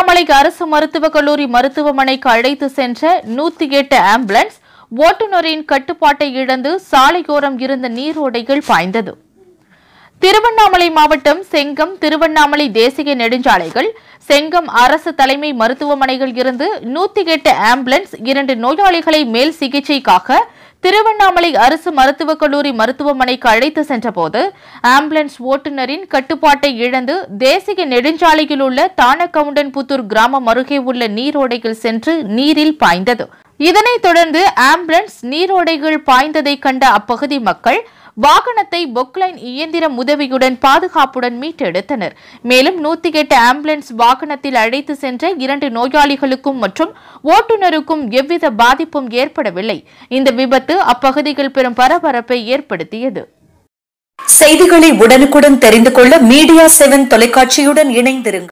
அண்ணாமலை அரசு மருத்துவக் கல்லூரி மருத்துவமனைக்கு அழைத்து சென்ற நூத்தி எட்டு ஆம்புலன்ஸ் ஓட்டுநரின் கட்டுப்பாட்டை இழந்து சாலையோரம் இருந்த நீரோடைகள் பாய்ந்தது திருவண்ணாமலை மாவட்டம் செங்கம் திருவண்ணாமலை தேசிய நெடுஞ்சாலைகள் செங்கம் அரசு தலைமை மருத்துவமனையில் இருந்து நூத்தி எட்டு ஆம்புலன்ஸ் இரண்டு நோயாளிகளை மேல் சிகிச்சைக்காக திருவண்ணாமலை அரசு மருத்துவக் கல்லூரி மருத்துவமனைக்கு அழைத்து சென்றபோது ஆம்புலன்ஸ் ஓட்டுநரின் கட்டுப்பாட்டை இழந்து தேசிய நெடுஞ்சாலையில் உள்ள தானகவுண்டன் புத்தூர் கிராமம் அருகே உள்ள நீரோடையில் சென்று நீரில் பாய்ந்தது இதனைத் தொடர்ந்து ஆம்புலன்ஸ் நீரோடைகள் பாய்ந்ததை கண்ட அப்பகுதி மக்கள் வாகனத்தை பொக்லைன் இயந்திரம் உதவியுடன் பாதுகாப்புடன் மீட்டெடுத்தனர் மேலும் நூத்தி எட்டு ஆம்புலன்ஸ் வாகனத்தில் அழைத்து சென்ற இரண்டு நோயாளிகளுக்கும் மற்றும் ஓட்டுநருக்கும் எவ்வித பாதிப்பும் ஏற்படவில்லை இந்த விபத்து அப்பகுதியில் பெரும் பரபரப்பை ஏற்படுத்தியது செய்திகளை உடனுக்குடன் தெரிந்து கொள்ள மீடியா செவன் தொலைக்காட்சியுடன் இணைந்திருங்கள்